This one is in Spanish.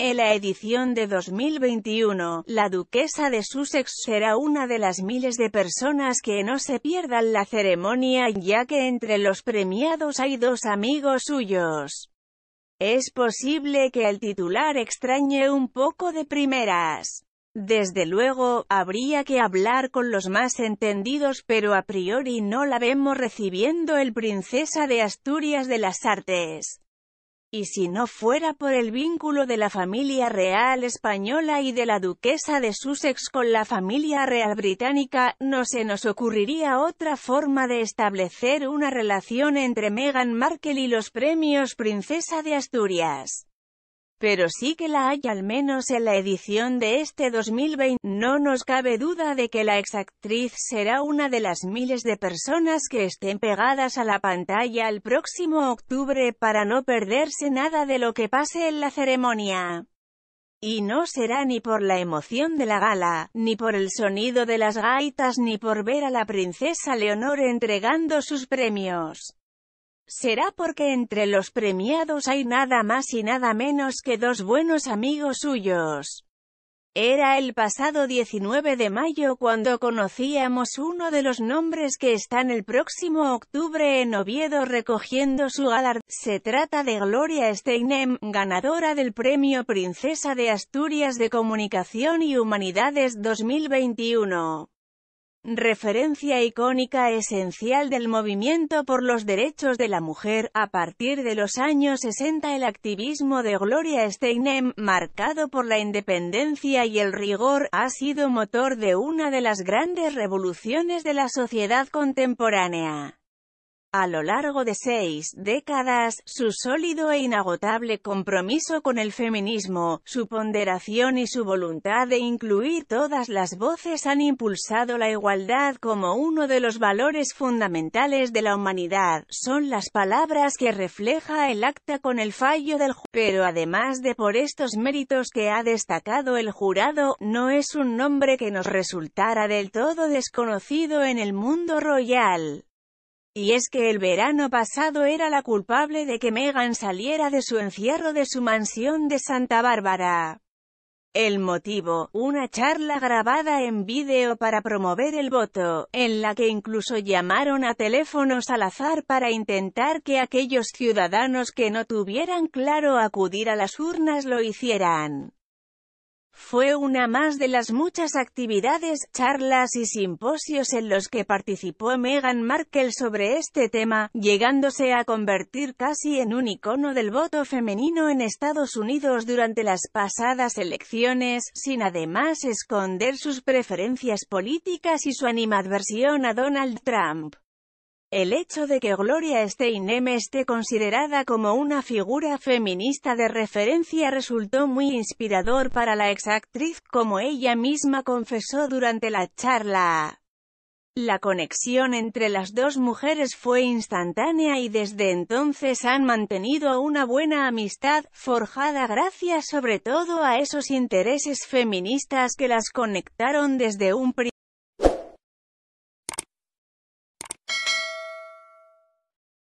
En la edición de 2021, la duquesa de Sussex será una de las miles de personas que no se pierdan la ceremonia ya que entre los premiados hay dos amigos suyos. Es posible que el titular extrañe un poco de primeras. Desde luego, habría que hablar con los más entendidos pero a priori no la vemos recibiendo el Princesa de Asturias de las Artes y si no fuera por el vínculo de la familia real española y de la duquesa de Sussex con la familia real británica, no se nos ocurriría otra forma de establecer una relación entre Meghan Markle y los premios Princesa de Asturias pero sí que la hay al menos en la edición de este 2020. No nos cabe duda de que la exactriz será una de las miles de personas que estén pegadas a la pantalla el próximo octubre para no perderse nada de lo que pase en la ceremonia. Y no será ni por la emoción de la gala, ni por el sonido de las gaitas ni por ver a la princesa Leonor entregando sus premios. Será porque entre los premiados hay nada más y nada menos que dos buenos amigos suyos. Era el pasado 19 de mayo cuando conocíamos uno de los nombres que están el próximo octubre en Oviedo recogiendo su galardón. Se trata de Gloria Steinem, ganadora del Premio Princesa de Asturias de Comunicación y Humanidades 2021 referencia icónica esencial del movimiento por los derechos de la mujer. A partir de los años 60 el activismo de Gloria Steinem, marcado por la independencia y el rigor, ha sido motor de una de las grandes revoluciones de la sociedad contemporánea. A lo largo de seis décadas, su sólido e inagotable compromiso con el feminismo, su ponderación y su voluntad de incluir todas las voces han impulsado la igualdad como uno de los valores fundamentales de la humanidad, son las palabras que refleja el acta con el fallo del jurado. Pero además de por estos méritos que ha destacado el jurado, no es un nombre que nos resultara del todo desconocido en el mundo royal. Y es que el verano pasado era la culpable de que Megan saliera de su encierro de su mansión de Santa Bárbara. El motivo, una charla grabada en vídeo para promover el voto, en la que incluso llamaron a teléfonos al azar para intentar que aquellos ciudadanos que no tuvieran claro acudir a las urnas lo hicieran. Fue una más de las muchas actividades, charlas y simposios en los que participó Meghan Markle sobre este tema, llegándose a convertir casi en un icono del voto femenino en Estados Unidos durante las pasadas elecciones, sin además esconder sus preferencias políticas y su animadversión a Donald Trump. El hecho de que Gloria Steinem esté considerada como una figura feminista de referencia resultó muy inspirador para la exactriz, como ella misma confesó durante la charla. La conexión entre las dos mujeres fue instantánea y desde entonces han mantenido una buena amistad, forjada gracias sobre todo a esos intereses feministas que las conectaron desde un principio.